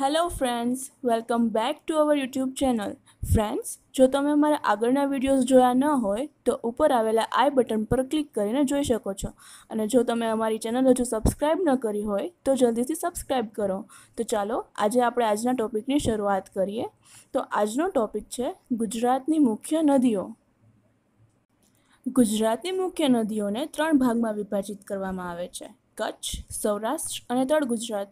hello friends welcome back to our YouTube channel friends જો તમે મારા આગળના વિડીયોઝ જોયા ન હોય તો ઉપર આવેલા આઈ બટન પર ક્લિક કરીને જોઈ શકો છો અને જો તમે અમારી ચેનલ હજુ સબસ્ક્રાઈબ ન કરી હોય તો જલ્દીથી સબસ્ક્રાઈબ કરો તો ચાલો આજે આપણે આજના ટોપિકની શરૂઆત કરીએ તો આજનો ટોપિક છે ગુજરાતની મુખ્ય નદીઓ ગુજરાતની મુખ્ય નદીઓને ત્રણ ભાગમાં વિભાજિત કરવામાં આવે છે કચ્છ સૌરાષ્ટ્ર અને તળ ગુજરાત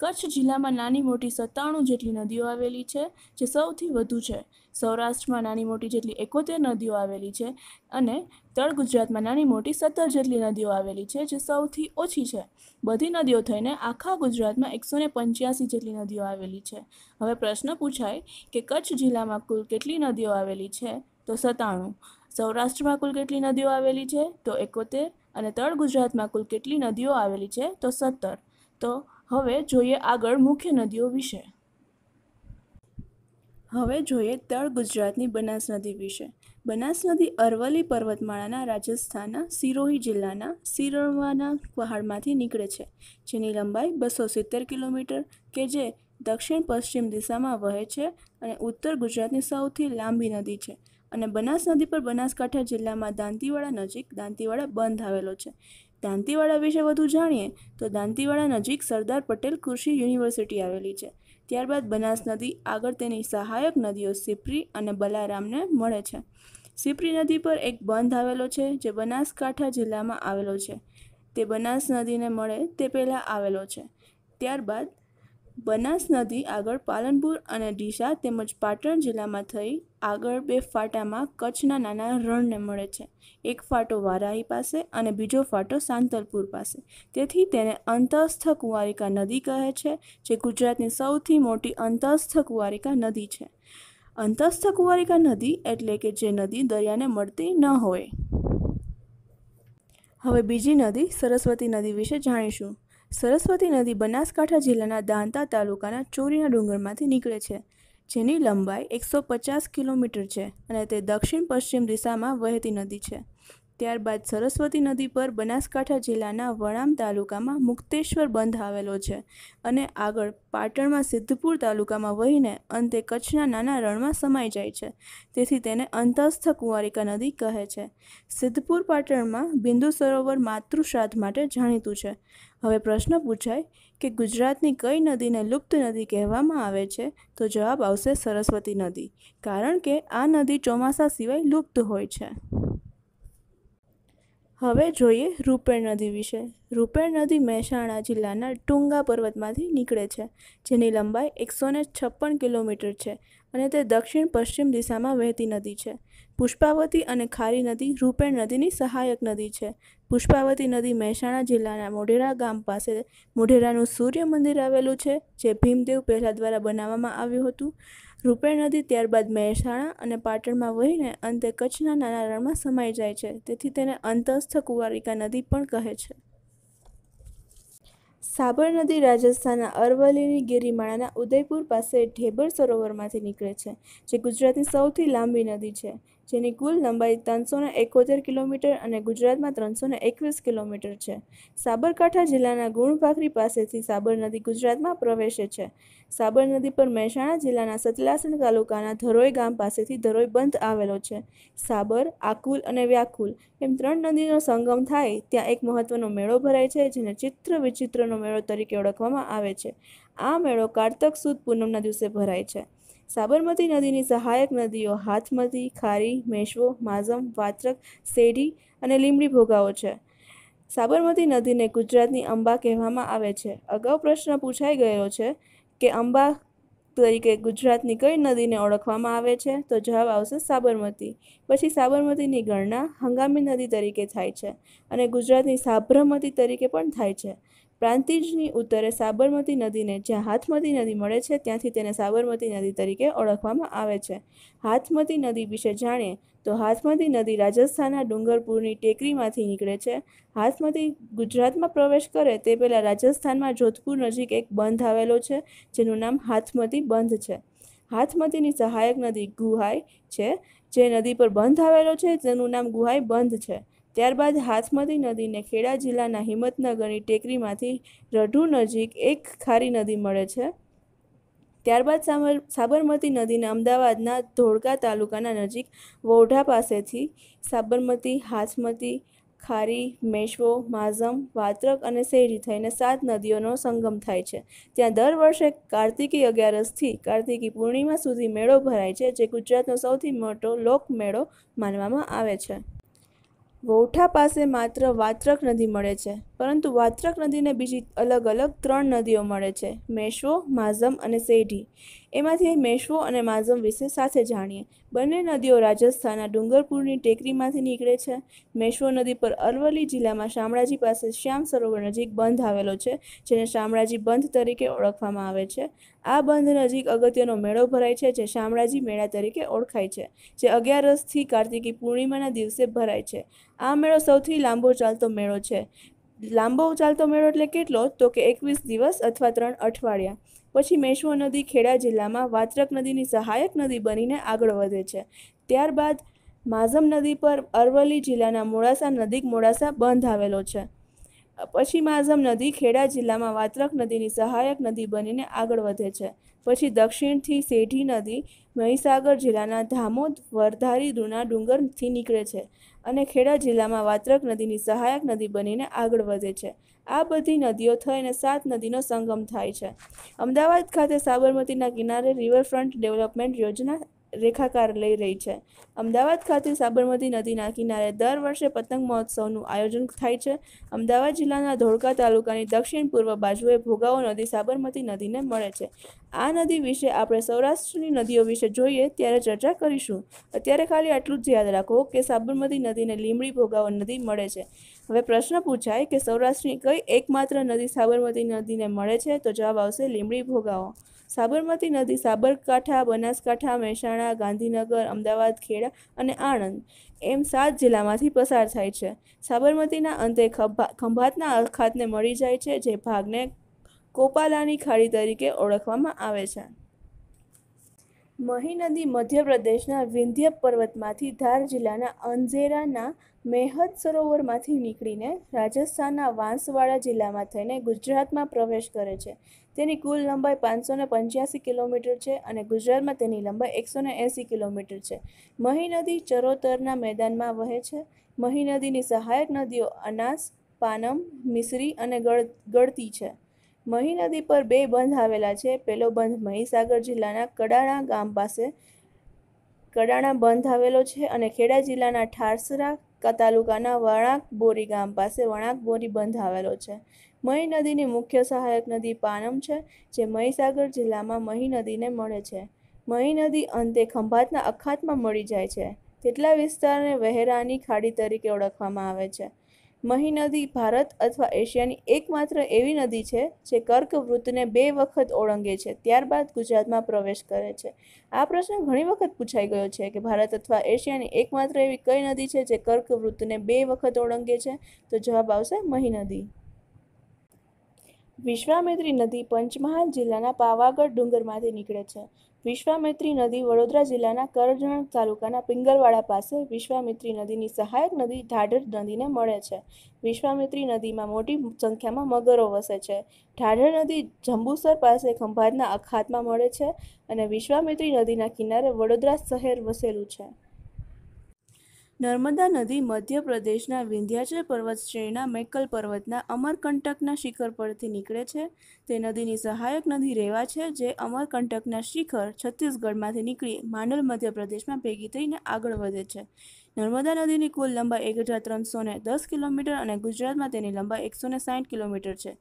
કચ્છ જિલ્લામાં નાની મોટી સત્તાણું જેટલી નદીઓ આવેલી છે જે સૌથી વધુ છે સૌરાષ્ટ્રમાં નાની મોટી જેટલી એકોતેર નદીઓ આવેલી છે અને તળ ગુજરાતમાં નાની મોટી સત્તર જેટલી નદીઓ આવેલી છે જે સૌથી ઓછી છે બધી નદીઓ થઈને આખા ગુજરાતમાં એકસો ને પંચ્યાસી જેટલી નદીઓ આવેલી છે હવે પ્રશ્ન પૂછાય કે કચ્છ જિલ્લામાં કુલ કેટલી નદીઓ આવેલી છે તો સત્તાણું સૌરાષ્ટ્રમાં કુલ કેટલી નદીઓ આવેલી છે તો એકોતેર અને તળ ગુજરાતમાં કુલ કેટલી નદીઓ આવેલી છે તો સત્તર તો હવે જોઈએ આગળ મુખ્ય નદીઓ વિશે હવે જોઈએ તળ ગુજરાતની બનાસ નદી વિશે બનાસ નદી અરવલ્લી પર્વતમાળાના રાજસ્થાનના સિરોહી જિલ્લાના સિરવાના પહાડમાંથી નીકળે છે જેની લંબાઈ બસો સિત્તેર કિલોમીટર કે જે દક્ષિણ પશ્ચિમ દિશામાં વહે છે અને ઉત્તર ગુજરાતની સૌથી લાંબી નદી છે અને બનાસ નદી પર બનાસકાંઠા જિલ્લામાં દાંતીવાડા નજીક દાંતીવાડા બંધ આવેલો છે દાંતીવાડા વિશે વધુ જાણીએ તો દાંતીવાડા નજીક સરદાર પટેલ કૃષિ યુનિવર્સિટી આવેલી છે ત્યારબાદ બનાસ નદી આગળ તેની સહાયક નદીઓ સિપ્રી અને બલારામને મળે છે સિપ્રી નદી પર એક બંધ આવેલો છે જે બનાસકાંઠા જિલ્લામાં આવેલો છે તે બનાસ નદીને મળે તે પહેલાં આવેલો છે ત્યારબાદ બનાસ નદી આગળ પાલનપુર અને ડીસા તેમજ પાટણ જિલ્લામાં થઈ આગળ બે ફાટામાં કચ્છના નાના રણને મળે છે એક ફાટો વારાહી પાસે અને બીજો ફાટો સાંતલપુર પાસે તેથી તેને અંતસ્થ કુંવારિકા નદી કહે છે જે ગુજરાતની સૌથી મોટી અંતસ્થ કુંવારિકા નદી છે અંતસ્થ કુંવારિકા નદી એટલે કે જે નદી દરિયાને મળતી ન હોય હવે બીજી નદી સરસ્વતી નદી વિશે જાણીશું સરસ્વતી નદી બનાસકાંઠા જિલ્લાના દાંતા તાલુકાના ચોરીના ડુંગરમાંથી નીકળે છે જેની લંબાઈ એકસો પચાસ કિલોમીટર છે અને તે દક્ષિણ પશ્ચિમ દિશામાં વહેતી નદી છે ત્યારબાદ સરસ્વતી નદી પર બનાસકાંઠા જિલ્લાના વણામ તાલુકામાં મુક્તેશ્વર બંધ આવેલો છે અને આગળ પાટણમાં સિદ્ધપુર તાલુકામાં વહીને અંતે કચ્છના નાના રણમાં સમાઈ જાય છે તેથી તેને અંતસ્થ કુંવારિકા નદી કહે છે સિદ્ધપુર પાટણમાં બિંદુ સરોવર માતૃશ્રાદ્ધ માટે જાણીતું છે હવે પ્રશ્ન પૂછાય કે ગુજરાતની કઈ નદીને લુપ્ત નદી કહેવામાં આવે છે તો જવાબ આવશે સરસ્વતી નદી કારણ કે આ નદી ચોમાસા સિવાય લુપ્ત હોય છે હવે જોઈએ રૂપેણ નદી વિશે રૂપેણ નદી મહેસાણા જિલ્લાના ટુંગા પર્વતમાંથી નીકળે છે જેની લંબાઈ એકસો છપ્પન કિલોમીટર છે અને તે દક્ષિણ પશ્ચિમ દિશામાં વહેતી નદી છે પુષ્પાવતી અને ખારી નદી રૂપેણ નદીની સહાયક નદી છે પુષ્પાવતી નદી મહેસાણા જિલ્લાના મોઢેરા ગામ પાસે મોઢેરાનું સૂર્ય મંદિર આવેલું છે જે ભીમદેવ પહેલા દ્વારા બનાવવામાં આવ્યું હતું રૂપેણ નદી ત્યારબાદ મહેસાણા અને પાટણમાં વહીને અંતે કચ્છના નાના રણમાં સમાઈ જાય છે તેથી તેને અંતસ્થ કુવારિકા નદી પણ કહે છે સાબર નદી રાજસ્થાનના અરવલ્લીની ગિરિમાળાના ઉદયપુર પાસે ઢેબર સરોવરમાંથી નીકળે છે જે ગુજરાતની સૌથી લાંબી નદી છે જેની કુલ લંબાઈ ત્રણસો એકોતેર કિલોમીટર અને ગુજરાતમાં ત્રણસો એકવીસ કિલોમીટર છે સાબરકાંઠા જિલ્લાના ગુણભાખરી પાસેથી સાબર નદી ગુજરાતમાં પ્રવેશે છે સાબર નદી પર મહેસાણા જિલ્લાના સતલાસણ તાલુકાના ધરોઈ ગામ પાસેથી ધરોઈ બંધ આવેલો છે સાબર આકુલ અને વ્યાકુલ એમ ત્રણ નદીનો સંગમ થાય ત્યાં એક મહત્વનો મેળો ભરાય છે જેને ચિત્ર વિચિત્રનો મેળો તરીકે ઓળખવામાં આવે છે આ મેળો કારતક સુદ પૂનમના દિવસે ભરાય છે સાબરમતી નદીની સહાયક નદીઓ હાથમતી ખારી મેશવો માઝમ વાત્રક સેઢી અને લીમડી ભોગાઓ છે સાબરમતી નદીને ગુજરાતની અંબા કહેવામાં આવે છે અગાઉ પ્રશ્ન પૂછાઈ ગયો છે કે અંબા તરીકે ગુજરાતની કઈ નદીને ઓળખવામાં આવે છે તો જવાબ આવશે સાબરમતી પછી સાબરમતીની ગણના હંગામી નદી તરીકે થાય છે અને ગુજરાતની સાબરમતી તરીકે પણ થાય છે પ્રાંતિજની ઉત્તરે સાબરમતી નદીને જ્યાં હાથમતી નદી મળે છે ત્યાંથી તેને સાબરમતી નદી તરીકે ઓળખવામાં આવે છે હાથમતી નદી વિશે જાણીએ તો હાથમતી નદી રાજસ્થાનના ડુંગરપુરની ટેકરીમાંથી નીકળે છે હાથમતી ગુજરાતમાં પ્રવેશ કરે તે પહેલાં રાજસ્થાનમાં જોધપુર નજીક એક બંધ આવેલો છે જેનું નામ હાથમતી બંધ છે હાથમતીની સહાયક નદી ગુહાઈ છે જે નદી પર બંધ આવેલો છે તેનું નામ ગુહાઈ બંધ છે ત્યારબાદ હાથમતી નદીને ખેડા જિલ્લાના હિંમતનગરની ટેકરીમાંથી રઢુ નજીક એક ખારી નદી મળે છે ત્યારબાદ સાબરમતી નદીને અમદાવાદના ધોળકા તાલુકાના નજીક વોઢા પાસેથી સાબરમતી હાથમતી ખારી મેશવો માઝમ વાત્રક અને શેરી થઈને સાત નદીઓનો સંગમ થાય છે ત્યાં દર વર્ષે કાર્તિકી અગિયારસથી કાર્તિકી પૂર્ણિમા સુધી મેળો ભરાય છે જે ગુજરાતનો સૌથી મોટો લોકમેળો માનવામાં આવે છે વોઠા પાસે માત્ર વાત્રક નદી મળે છે પરંતુ વાત્રક નદીને બીજી અલગ અલગ ત્રણ નદીઓ મળે છે મેશ્વો માઝમ અને સેઢી એમાંથી મેશ્વો અને માઝમ વિશે સાથે જાણીએ બંને નદીઓ રાજસ્થાનના ડુંગરપુરની ટેકરીમાંથી નીકળે છે મેશ્વો નદી પર અરવલ્લી જિલ્લામાં શામળાજી પાસે શ્યામ સરોવર નજીક બંધ આવેલો છે જેને શામળાજી બંધ તરીકે ઓળખવામાં આવે છે આ બંધ નજીક અગત્યનો મેળો ભરાય છે જે શામળાજી મેળા તરીકે ઓળખાય છે જે અગિયારસથી કાર્તિકી પૂર્ણિમાના દિવસે ભરાય છે આ મેળો સૌથી લાંબો ચાલતો મેળો છે લાંબો ચાલતો મેળો એટલે કેટલો તો કે એકવીસ દિવસ અથવા ત્રણ અઠવાડિયા પછી મેશ્વો નદી ખેડા જિલ્લામાં વાત્રક નદીની સહાયક નદી બનીને આગળ વધે છે ત્યારબાદ માઝમ નદી પર અરવલ્લી જિલ્લાના મોડાસા નદીક મોડાસા બંધ આવેલો છે પછી માઝમ નદી ખેડા જિલ્લામાં વાત્રક નદીની સહાયક નદી બનીને આગળ વધે છે પછી દક્ષિણથી સેઢી નદી મહીસાગર જિલ્લાના ધામોદ વરધારી રૂના ડુંગરથી નીકળે છે અને ખેડા જિલ્લામાં વાત્રક નદીની સહાયક નદી બનીને આગળ વધે છે આ બધી નદીઓ થઈને સાત નદીનો સંગમ થાય છે અમદાવાદ ખાતે સાબરમતીના કિનારે રિવરફ્રન્ટ ડેવલપમેન્ટ યોજના રેખાકાર લઈ રહી છે અમદાવાદ ખાતે સાબરમતી નદીના કિનારે દર વર્ષે પતંગ મહોત્સવનું આયોજન થાય છે અમદાવાદ જિલ્લાના ધોળકા તાલુકાની દક્ષિણ પૂર્વ બાજુએ ભોગાવો નદી સાબરમતી નદીને મળે છે આ નદી વિશે આપણે સૌરાષ્ટ્રની નદીઓ વિશે જોઈએ ત્યારે ચર્ચા કરીશું અત્યારે ખાલી આટલું જ યાદ રાખો કે સાબરમતી નદીને લીમડી ભોગાવો નદી મળે છે હવે પ્રશ્ન પૂછાય કે સૌરાષ્ટ્રની કઈ એકમાત્ર નદી સાબરમતી નદીને મળે છે તો જવાબ આવશે લીમડી ભોગાવો સાબરમતી નદી સાબરકાંઠા બનાસકાંઠા મહેસાણા ગાંધીનગર અમદાવાદ ખેડા અને આણંદ એમ સાત જિલ્લામાંથી પસાર થાય છે સાબરમતીના અંતે ખંભા ખંભાતના અખાતને મળી જાય છે જે ભાગને કોપાલાની ખાડી તરીકે ઓળખવામાં આવે છે મહી નદી મધ્યપ્રદેશના વિંધ્ય પર્વતમાંથી ધાર જિલ્લાના અંજેરાના મેહદ સરોવરમાંથી નીકળીને રાજસ્થાનના વાંસવાડા જિલ્લામાં થઈને ગુજરાતમાં પ્રવેશ કરે છે તેની કુલ લંબાઈ પાંચસો ને પંચ્યાસી કિલોમીટર છે અને ગુજરાતમાં તેની લંબાઈ એકસો ને એંસી કિલોમીટર છે મહી નદી ચરોતરના મેદાનમાં વહે છે મહી નદીની સહાયક નદીઓ અનાસ પાનમ મિસરી અને ગળતી છે મહી નદી પર બે બંધ આવેલા છે પહેલો બંધ મહીસાગર જિલ્લાના કડાણા ગામ પાસે કડાણા બંધ આવેલો છે અને ખેડા જિલ્લાના ઠારસરા કા તાલુકાના વણાક બોરી ગામ પાસે વણાક બોરી બંધ આવેલો છે મહી નદીની મુખ્ય સહાયક નદી પાનમ છે જે મહીસાગર જિલ્લામાં મહી નદીને મળે છે મહી નદી અંતે ખંભાતના અખાતમાં મળી જાય છે તેટલા વિસ્તારને વહેરાની ખાડી તરીકે ઓળખવામાં આવે છે મહી નદી ભારત અથવા એશિયાની એકમાત્ર એવી નદી છે જે કર્ક વૃત્તને બે વખત ઓળંગે છે ત્યારબાદ ગુજરાતમાં પ્રવેશ કરે છે આ પ્રશ્ન ઘણી વખત પૂછાઈ ગયો છે કે ભારત અથવા એશિયાની એકમાત્ર એવી કઈ નદી છે જે કર્ક વૃત્તને બે વખત ઓળંગે છે તો જવાબ આવશે મહી નદી વિશ્વામિત્રી નદી પંચમહાલ જિલ્લાના પાવાગઢ ડુંગરમાંથી નીકળે છે વિશ્વામિત્રી નદી વડોદરા જિલ્લાના કરજણ તાલુકાના પિંગલવાડા પાસે વિશ્વામિત્રી નદીની સહાયક નદી ઢાઢર નદીને મળે છે વિશ્વામિત્રી નદીમાં મોટી સંખ્યામાં મગરો વસે છે ઢાઢર નદી જંબુસર પાસે ખંભાતના અખાતમાં મળે છે અને વિશ્વામિત્રી નદીના કિનારે વડોદરા શહેર વસેલું છે નર્મદા નદી મધ્યપ્રદેશના વિંધ્યાચલ પર્વત શ્રેણીના મેકલ પર્વતના અમરકંટકના શિખર પરથી નીકળે છે તે નદીની સહાયક નદી રેવા છે જે અમરકંટકના શિખર છત્તીસગઢમાંથી નીકળી માંડલ મધ્યપ્રદેશમાં ભેગી થઈને આગળ વધે છે નર્મદા નદીની કુલ લંબાઈ એક હજાર ત્રણસો ને દસ કિલોમીટર અને ગુજરાતમાં તેની લંબાઈ એકસો ને સાઠ કિલોમીટર છે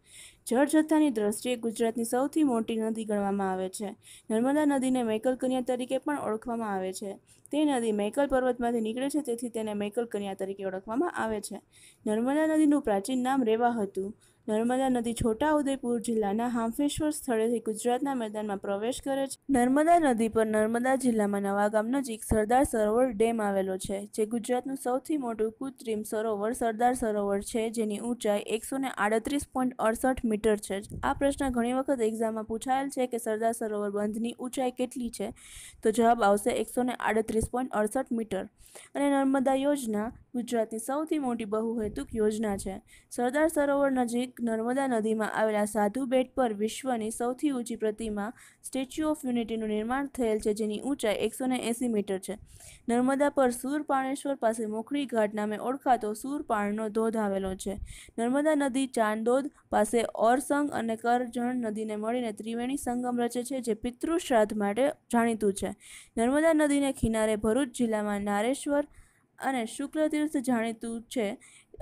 જળ જથ્થાની દ્રષ્ટિએ ગુજરાતની સૌથી મોટી નદી ગણવામાં આવે છે નર્મદા નદીને મેકલ કન્યા તરીકે પણ ઓળખવામાં આવે છે તે નદી મેકલ પર્વતમાંથી નીકળે છે તેથી તેને મેકલ કન્યા તરીકે ઓળખવામાં આવે છે નર્મદા નદીનું પ્રાચીન નામ રેવા હતું નર્મદા નદી છોટા ઉદયપુર જિલ્લાના હાંફેશ્વર સ્થળેથી ગુજરાતના મેદાનમાં પ્રવેશ કરે છે નર્મદા નદી પર નર્મદા જિલ્લામાં નવાગામ નજીક સરદાર સરોવર ડેમ આવેલો છે જે ગુજરાતનું સૌથી મોટું કૃત્રિમ સરોવર સરદાર સરોવર છે જેની ઊંચાઈ એકસો આડત્રીસ પોઈન્ટ અડસઠ મીટર છે આ પ્રશ્ન ઘણી વખત એક્ઝામમાં પૂછાયેલ છે કે સરદાર સરોવર બંધની ઊંચાઈ કેટલી છે તો જવાબ આવશે એકસો આડત્રીસ પોઈન્ટ અડસઠ મીટર અને નર્મદા યોજના ગુજરાતની સૌથી મોટી બહુહેતુક યોજના છે સરદાર સરોવર નજીક નર્મદા નદીમાં આવેલા સાધુ બેટ પર વિશ્વની સૌથી ઊંચી પ્રતિમા સ્ટેચ્યુ ઓફ યુનિટીનું નિર્માણ થયેલ છે જેની ઊંચાઈ એકસો એંસી મીટર છે નર્મદા પર સૂરપાણેશ્વર પાસે મોખડી ઘાટ નામે ઓળખાતો સુરપાણનો ધોધ આવેલો છે નર્મદા નદી ચાંદોદ પાસે ઓરસંગ અને કરજણ નદીને મળીને ત્રિવેણી સંગમ રચે છે જે પિતૃશ્રાદ્ધ માટે જાણીતું છે નર્મદા નદીને કિનારે ભરૂચ જિલ્લામાં નારેશ્વર અને શુક્લતીર્થ જાણીતું છે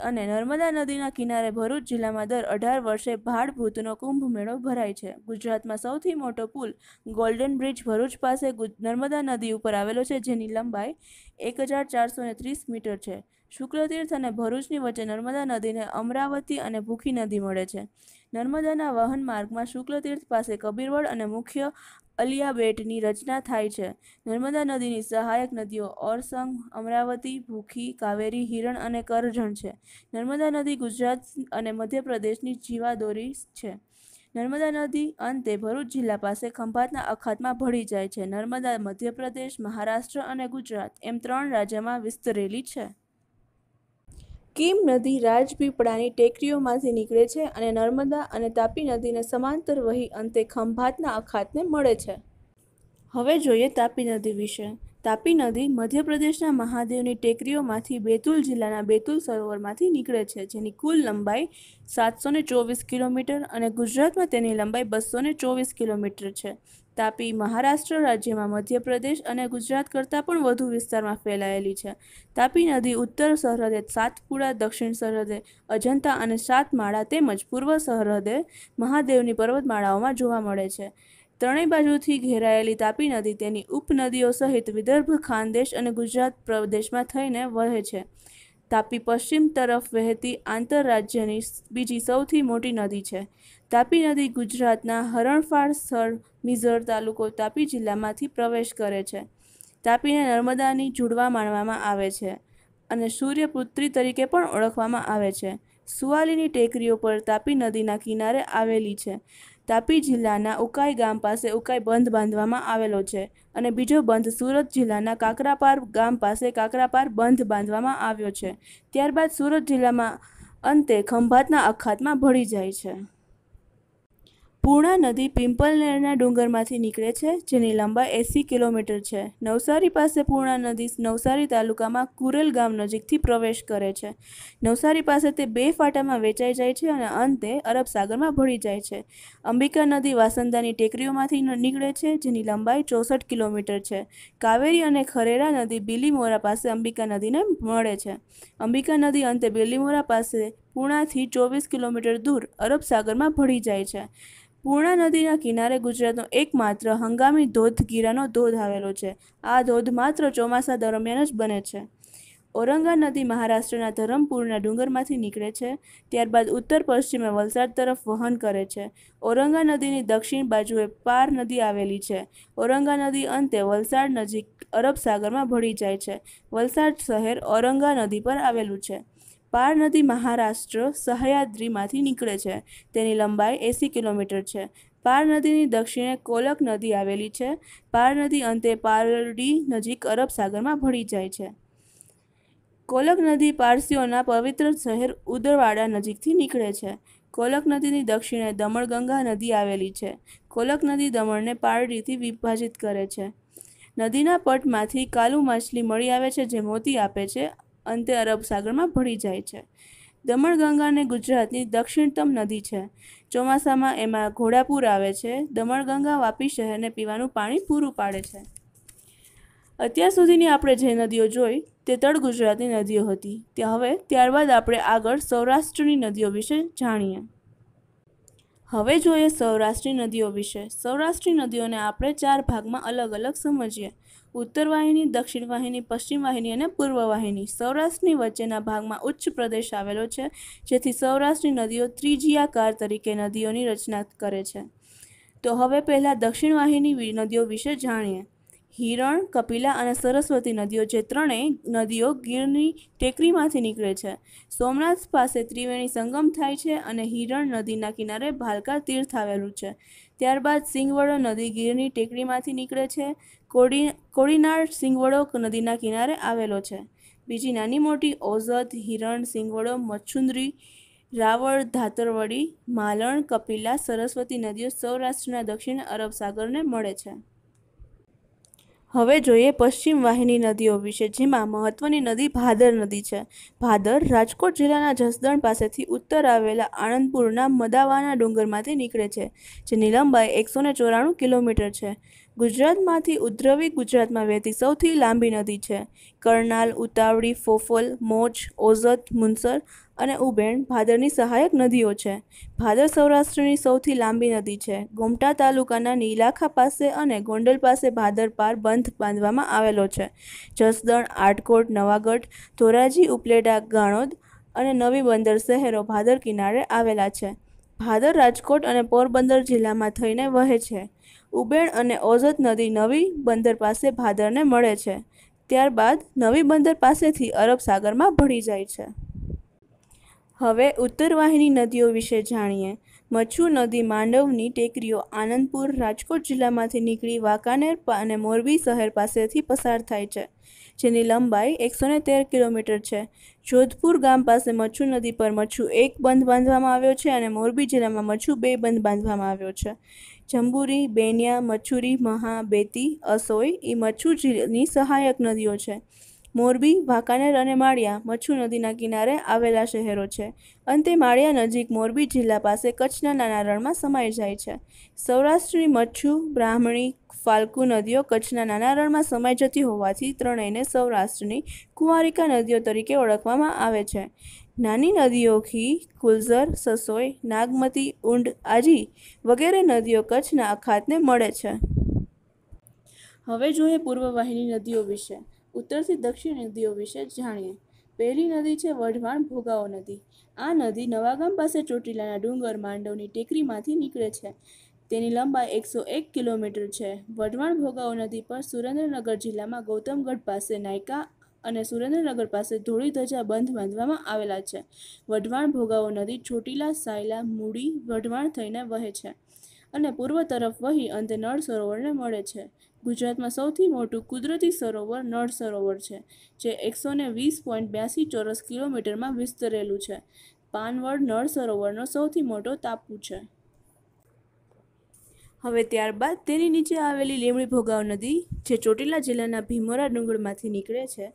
અને નર્મદા નદીના કિનારે ભરૂચ જિલ્લામાં દર અઢાર વર્ષે ભાડ ભૂતનો કુંભ મેળો ભરાય છે ગુજરાતમાં સૌથી મોટો પુલ ગોલ્ડન બ્રિજ ભરૂચ પાસે નર્મદા નદી ઉપર આવેલો છે જેની લંબાઈ એક હજાર ચારસો ત્રીસ મીટર છે શુક્લતીર્થ અને ભરૂચની વચ્ચે નર્મદા નદીને અમરાવતી અને ભૂખી નદી મળે છે નર્મદાના વાહન માર્ગમાં શુક્લતીર્થ પાસે કબીરવડ અને મુખ્ય અલિયાબેટની રચના થાય છે નર્મદા નદીની સહાયક નદીઓ ઓરસંગ અમરાવતી ભૂખી કાવેરી હિરણ અને કરજણ છે નર્મદા નદી ગુજરાત અને મધ્યપ્રદેશની જીવાદોરી છે નર્મદા નદી અંતે ભરૂચ જિલ્લા પાસે ખંભાતના અખાતમાં ભળી જાય છે નર્મદા મધ્યપ્રદેશ મહારાષ્ટ્ર અને ગુજરાત એમ ત્રણ રાજ્યમાં વિસ્તરેલી છે કીમ નદી રાજપીપળાની ટેકરીઓમાંથી નીકળે છે અને નર્મદા અને તાપી નદીને સમાંતર વહી અંતે ખંભાતના અખાતને મળે છે હવે જોઈએ તાપી નદી વિશે તાપી નદી મધ્યપ્રદેશના મહાદેવની ટેકરીઓમાંથી બેતુલ જિલ્લાના બેતુલ સરોવરમાંથી નીકળે છે જેની કુલ લંબાઈ સાતસો ચોવીસ કિલોમીટર અને ગુજરાતમાં તેની લંબાઈ બસો ચોવીસ કિલોમીટર છે તાપી મહારાષ્ટ્ર રાજ્યમાં મધ્યપ્રદેશ અને ગુજરાત કરતાં પણ વધુ વિસ્તારમાં ફેલાયેલી છે તાપી નદી ઉત્તર સરહદે સાતપુડા દક્ષિણ સરહદે અજંતા અને સાતમાળા તેમજ પૂર્વ સરહદે મહાદેવની પર્વતમાળાઓમાં જોવા મળે છે ત્રણેય બાજુથી ઘેરાયેલી તાપી નદી તેની ઉપનદીઓ સહિત વિદર્ભ ખાનદેશ અને ગુજરાત પ્રદેશમાં થઈને વહે છે તાપી પશ્ચિમ તરફ વહેતી આંતરરાજ્યની બીજી સૌથી મોટી નદી છે તાપી નદી ગુજરાતના હરણફાળ સ્થળ મિઝર તાલુકો તાપી જિલ્લામાંથી પ્રવેશ કરે છે તાપીને નર્મદાની જુડવા માણવામાં આવે છે અને સૂર્યપુત્રી તરીકે પણ ઓળખવામાં આવે છે સુવાલીની ટેકરીઓ પર તાપી નદીના કિનારે આવેલી છે તાપી જિલ્લાના ઉકાઈ ગામ પાસે ઉકાઈ બંધ બાંધવામાં આવેલો છે અને બીજો બંધ સુરત જિલ્લાના કાકરાપાર ગામ પાસે કાકરાપાર બંધ બાંધવામાં આવ્યો છે ત્યારબાદ સુરત જિલ્લામાં અંતે ખંભાતના અખાતમાં ભળી જાય છે પૂર્ણા નદી પિંપલનેરના ડુંગરમાંથી નીકળે છે જેની લંબાઈ એંસી કિલોમીટર છે નવસારી પાસે પૂર્ણા નદી નવસારી તાલુકામાં કુરેલ ગામ નજીકથી પ્રવેશ કરે છે નવસારી પાસે તે બે ફાટામાં વેચાઈ જાય છે અને અંતે અરબ સાગરમાં ભળી જાય છે અંબિકા નદી વાસંદાની ટેકરીઓમાંથી નીકળે છે જેની લંબાઈ ચોસઠ કિલોમીટર છે કાવેરી અને ખરેરા નદી બિલીમોરા પાસે અંબિકા નદીને મળે છે અંબિકા નદી અંતે બિલીમોરા પાસે પૂર્ણાથી ચોવીસ કિલોમીટર દૂર અરબ સાગરમાં ભળી જાય છે પૂર્ણા નદીના કિનારે ગુજરાતનો એકમાત્ર હંગામી ધોધ ગીરાનો ધોધ આવેલો છે આ ધોધ માત્ર ચોમાસા દરમિયાન જ બને છે ઔરંગા નદી મહારાષ્ટ્રના ધરમપુરના ડુંગરમાંથી નીકળે છે ત્યારબાદ ઉત્તર પશ્ચિમે વલસાડ તરફ વહન કરે છે ઔરંગા નદીની દક્ષિણ બાજુએ પાર નદી આવેલી છે ઔરંગા નદી અંતે વલસાડ નજીક અરબ સાગરમાં ભળી જાય છે વલસાડ શહેર ઔરંગા નદી પર આવેલું છે પાર નદી મહારાષ્ટ્ર સહયાદ્રીમાંથી નીકળે છે તેની લંબાઈ એંસી કિલોમીટર છે પાર નદીની દક્ષિણે કોલક નદી આવેલી છે પાર નદી અંતે પારડી નજીક અરબ સાગરમાં ભળી જાય છે કોલક નદી પારસીઓના પવિત્ર શહેર ઉદરવાડા નજીકથી નીકળે છે કોલક નદીની દક્ષિણે દમણગંગા નદી આવેલી છે કોલક નદી દમણને પારડીથી વિભાજિત કરે છે નદીના પટમાંથી કાલુ માછલી મળી આવે છે જે મોતી આપે છે અંતે અરબ સાગરમાં ભળી જાય છે દમણગંગાને ગુજરાતની દક્ષિણતમ નદી છે ચોમાસામાં એમાં ઘોડાપુર આવે છે દમણગંગા વાપી શહેરને પીવાનું પાણી પૂરું પાડે છે અત્યાર સુધીની આપણે જે નદીઓ જોઈ તે તળ ગુજરાતની નદીઓ હતી તે હવે ત્યારબાદ આપણે આગળ સૌરાષ્ટ્રની નદીઓ વિશે જાણીએ હવે જોઈએ સૌરાષ્ટ્રની નદીઓ વિશે સૌરાષ્ટ્રની નદીઓને આપણે ચાર ભાગમાં અલગ અલગ સમજીએ ઉત્તર વાહિની દક્ષિણ વાહિની પશ્ચિમ વાહિની અને પૂર્વ વાહિની સૌરાષ્ટ્રની વચ્ચેના ભાગમાં ઉચ્ચ પ્રદેશ આવેલો છે જેથી સૌરાષ્ટ્રની નદીઓ ત્રિજ્યાકાર તરીકે નદીઓની રચના કરે છે તો હવે પહેલાં દક્ષિણ વાહિની નદીઓ વિશે જાણીએ હિરણ કપિલા અને સરસ્વતી નદીઓ જે ત્રણેય નદીઓ ગીરની ટેકરીમાંથી નીકળે છે સોમનાથ પાસે ત્રિવેણી સંગમ થાય છે અને હિરણ નદીના કિનારે ભાલકા તીર્થ આવેલું છે ત્યારબાદ સિંગવડો નદી ગીરની ટેકરીમાંથી નીકળે છે કોડી કોડીનાર સિંગવડો નદીના કિનારે આવેલો છે બીજી નાની મોટી ઓઝત હિરણ સિંગવડો મચ્છુંદરી રાવળ ધાતરવડી માલણ કપિલા સરસ્વતી નદીઓ સૌરાષ્ટ્રના દક્ષિણ અરબ સાગરને મળે છે હવે જોઈએ પશ્ચિમ વાહિની નદીઓ વિશે જેમાં મહત્ત્વની નદી ભાદર નદી છે ભાદર રાજકોટ જિલ્લાના જસદણ પાસેથી ઉત્તર આવેલા આણંદપુરના મદાવાના ડુંગરમાંથી નીકળે છે જેની લંબાઈ એકસો ને ચોરાણું કિલોમીટર છે ગુજરાતમાંથી ઉદ્રવી ગુજરાતમાં વહેતી સૌથી લાંબી નદી છે કરનાલ ઉતાવળી ફોફલ મોજ ઓઝત મુનસર અને ઉબેણ ભાદરની સહાયક નદીઓ છે ભાદર સૌરાષ્ટ્રની સૌથી લાંબી નદી છે ગોમટા તાલુકાના નીલાખા પાસે અને ગોંડલ પાસે ભાદર પાર બંધ બાંધવામાં આવેલો છે જસદણ આટકોટ નવાગઢ ધોરાજી ઉપલેટા ગાણોદ અને નવી બંદર શહેરો ભાદર કિનારે આવેલા છે ભાદર રાજકોટ અને પોરબંદર જિલ્લામાં થઈને વહે છે ઉબેણ અને ઓઝત નદી નવી બંદર પાસે ભાદરને મળે છે ત્યારબાદ નવી બંદર પાસેથી અરબ સાગરમાં ભળી જાય છે હવે ઉત્તરવાહિની નદીઓ વિશે જાણીએ મચ્છુ નદી માંડવની ટેકરીઓ આનંદપુર રાજકોટ જિલ્લામાંથી નીકળી વાંકાનેર અને મોરબી શહેર પાસેથી પસાર થાય છે જેની લંબાઈ એકસો ને તેર કિલોમીટર છે જોધપુર ગામ પાસે મચ્છુ નદી પર મચ્છુ એક બંધ બાંધવામાં આવ્યો છે અને મોરબી જિલ્લામાં મચ્છુ બે બંધ બાંધવામાં આવ્યો છે જંબુરી બેનિયા મચ્છુરી મહા બેતી અસોઈ એ મચ્છુ જિલ્લાની સહાયક નદીઓ છે મોરબી વાંકાનેર અને માળિયા મચ્છુ નદીના કિનારે આવેલા શહેરો છે અંતે માળિયા નજીક મોરબી જિલ્લા પાસે કચ્છના નાના રણમાં સમાઈ જાય છે સૌરાષ્ટ્રની મચ્છુ બ્રાહ્મણી ફાલ્કુ નદીઓ કચ્છના નાના રણમાં સમાઈ જતી હોવાથી ત્રણેયને સૌરાષ્ટ્રની કુંવારિકા નદીઓ તરીકે ઓળખવામાં આવે છે નાની નદીઓથી કુલઝર સસોઈ નાગમતી ઊંડ આજી વગેરે નદીઓ કચ્છના અખાતને મળે છે હવે જોઈએ પૂર્વ વાહિની નદીઓ વિશે ઉત્તરથી દક્ષિણ નદીઓ વિશે જાણીએ પહેલી નદી છે વઢવાણ ભોગાવો નદી આ નદી નવાગામ પાસે ચોટીલાના ડુંગર માંડવની ટેકરીમાંથી નીકળે છે તેની લંબાઈ એકસો એક કિલોમીટર છે વઢવાણ ભોગાવો નદી પર સુરેન્દ્રનગર જિલ્લામાં ગૌતમગઢ પાસે નાયકા અને સુરેન્દ્રનગર પાસે ધોળી ધજા બંધ બાંધવામાં આવેલા છે વઢવાણ ભોગાવો નદી ચોટીલા સાયલા મૂડી વઢવાણ થઈને વહે છે અને પૂર્વ તરફ વહી અંતે નળ સરોવરને મળે છે ગુજરાતમાં સૌથી મોટું કુદરતી સરોવર નળ સરોવર છે જે એકસો ને વીસ પોઈન્ટ બ્યાસી ચોરસ કિલોમીટરમાં વિસ્તરેલું છે પાનવડ નળ સરોવરનો સૌથી મોટો તાપુ છે હવે ત્યારબાદ તેની નીચે આવેલી લીમડી ભોગાવ નદી જે ચોટીલા જિલ્લાના ભીમોરા ડુંગરમાંથી નીકળે છે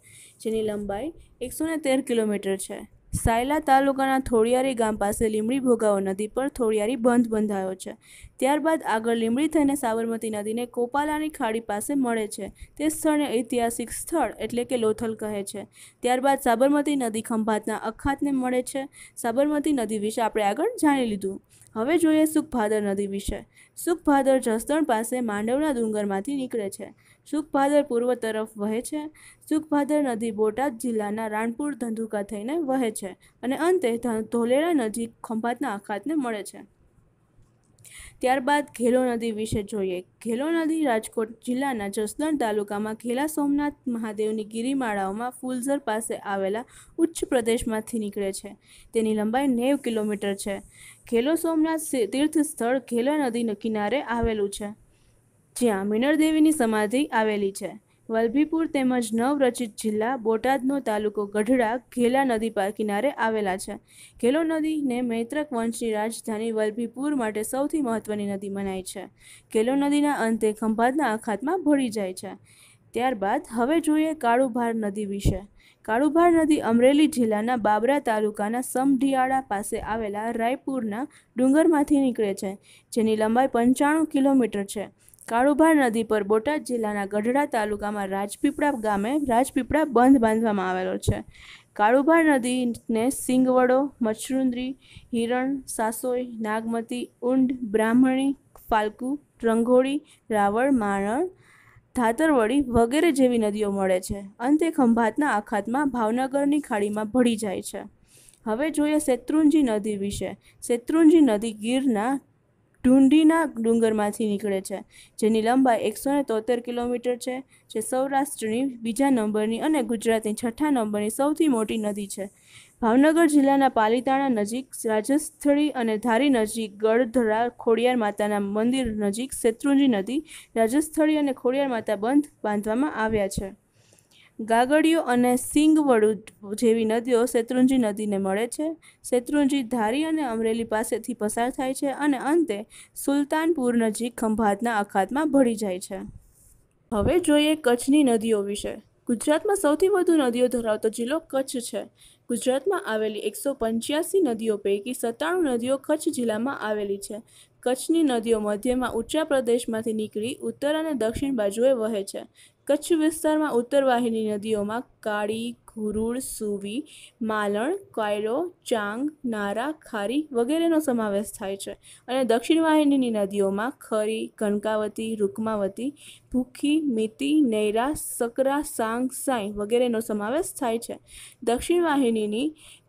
જેની લંબાઈ એકસો ને તેર કિલોમીટર છે સાયલા તાલુકાના થોડિયારી ગામ પાસે લીમડી ભોગાવ નદી પર થોડિયારી બંધ બંધાયો છે ત્યારબાદ આગળ લીંબડી થઈને સાબરમતી નદીને કોપાલાની ખાડી પાસે મળે છે તે સ્થળને ઐતિહાસિક સ્થળ એટલે કે લોથલ કહે છે ત્યારબાદ સાબરમતી નદી ખંભાતના અખાતને મળે છે સાબરમતી નદી વિશે આપણે આગળ જાણી લીધું હવે જોઈએ સુખભાદર નદી વિશે સુખભાદર જસદણ પાસે માંડવના ડુંગરમાંથી નીકળે છે સુખભાદર પૂર્વ તરફ વહે છે સુખભાદર નદી બોટાદ જિલ્લાના રાણપુર ધંધુકા થઈને વહે છે અને અંતે ધોલેરા નજીક ખંભાતના અખાતને મળે છે ત્યારબાદ ઘેલો નદી વિશે જોઈએ ઘેલો નદી રાજકોટ જિલ્લાના જસદણ તાલુકામાં ઘેલા સોમનાથ મહાદેવની ગિરિમાળાઓમાં ફુલઝર પાસે આવેલા ઉચ્ચ પ્રદેશમાંથી નીકળે છે તેની લંબાઈ નેવ કિલોમીટર છે ઘેલો સોમનાથ તીર્થ સ્થળ ઘેલા નદીના કિનારે આવેલું છે જ્યાં મિનળદેવીની સમાધિ આવેલી છે વલભીપુર તેમજ નવરચિત જિલ્લા બોટાદનો તાલુકો ગઢડા ઘેલા નદી પર કિનારે આવેલા છે ઘેલો નદીને મૈત્રક વંશની રાજધાની વલભીપુર માટે સૌથી મહત્ત્વની નદી મનાય છે ઘેલો નદીના અંતે ખંભાતના અખાતમાં ભળી જાય છે ત્યારબાદ હવે જોઈએ કાળુભાર નદી વિશે કાળુભાર નદી અમરેલી જિલ્લાના બાબરા તાલુકાના સમઢિયાળા પાસે આવેલા રાયપુરના ડુંગરમાંથી નીકળે છે જેની લંબાઈ પંચાણું કિલોમીટર છે કાળુભાર નદી પર બોટાદ જિલ્લાના ગઢડા તાલુકામાં રાજપીપળા ગામે રાજપીપળા બંધ બાંધવામાં આવેલો છે કાળુભાર નદીને સિંગવડો મચરુંદરી હિરણ સાસોઈ નાગમતી ઊંડ બ્રાહ્મણી ફાલ્કુ રંગોળી રાવળ માણણ ધાતરવડી વગેરે જેવી નદીઓ મળે છે અંતે ખંભાતના આખાતમાં ભાવનગરની ખાડીમાં ભળી જાય છે હવે જોઈએ શેત્રુંજી નદી વિશે શેત્રુંજી નદી ગીરના ઢુંઢીના ડુંગરમાંથી નીકળે છે જેની લંબાઈ એકસો ને તોતેર કિલોમીટર છે જે સૌરાષ્ટ્રની બીજા નંબરની અને ગુજરાતની છઠ્ઠા નંબરની સૌથી મોટી નદી છે ભાવનગર જિલ્લાના પાલીતાણા નજીક રાજસ્થળી અને ધારી નજીક ગળધરા ખોડિયાર માતાના મંદિર નજીક શેત્રુંજી નદી રાજસ્થળી અને ખોડિયાર માતા બંધ બાંધવામાં આવ્યા છે ગાગડીઓ અને સિંગવડુ જેવી નદીઓ શેત્રુંજી નદીને મળે છે શેત્રુંજી ધારી અને અમરેલી પાસેથી પસાર થાય છે અને અંતે સુલતાનપુર નજીક ખંભાતના અખાતમાં ભળી જાય છે હવે જોઈએ કચ્છની નદીઓ વિશે ગુજરાતમાં સૌથી વધુ નદીઓ ધરાવતો જિલ્લો કચ્છ છે ગુજરાતમાં આવેલી એકસો પંચ્યાસી નદીઓ પૈકી સત્તાણું નદીઓ કચ્છ જિલ્લામાં આવેલી છે કચ્છની નદીઓ મધ્યમાં ઊંચા પ્રદેશમાંથી નીકળી ઉત્તર અને દક્ષિણ બાજુએ વહે છે કચ્છ વિસ્તારમાં ઉત્તર વાહિની નદીઓમાં કાળી ઘુરુડ સુવી માલણ કાયરો ચાંગ નારા ખારી વગેરેનો સમાવેશ થાય છે અને દક્ષિણ વાહિનીની નદીઓમાં ખરી કનકાવતી રૂકમાવતી ભૂખી મીતી નૈરા સકરા સાંગ સાંઈ વગેરેનો સમાવેશ થાય છે દક્ષિણ વાહિનીની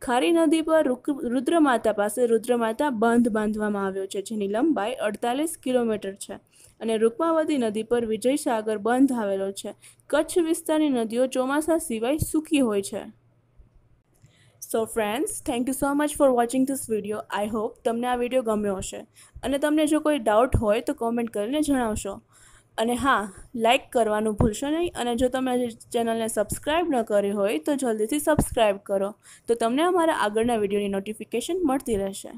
ખારી નદી પર રુદ્રમાતા પાસે રુદ્રમાતા બંધ બાંધવામાં આવ્યો છે જેની લંબાઈ અડતાલીસ કિલોમીટર છે અને રૂકમાવતી નદી પર વિજયસાગર બંધ આવેલો છે કચ્છ વિસ્તારની નદીઓ ચોમાસા સિવાય સૂકી હોય છે so friends thank you so much for watching this video I hope તમને આ વિડીયો ગમ્યો હશે અને તમને જો કોઈ ડાઉટ હોય તો કોમેન્ટ કરીને જણાવશો અને હા લાઈક કરવાનું ભૂલશો નહીં અને જો તમે ચેનલને સબસ્ક્રાઈબ ન કરી હોય તો જલ્દીથી સબસ્ક્રાઈબ કરો તો તમને અમારા આગળના વિડીયોની નોટિફિકેશન મળતી રહેશે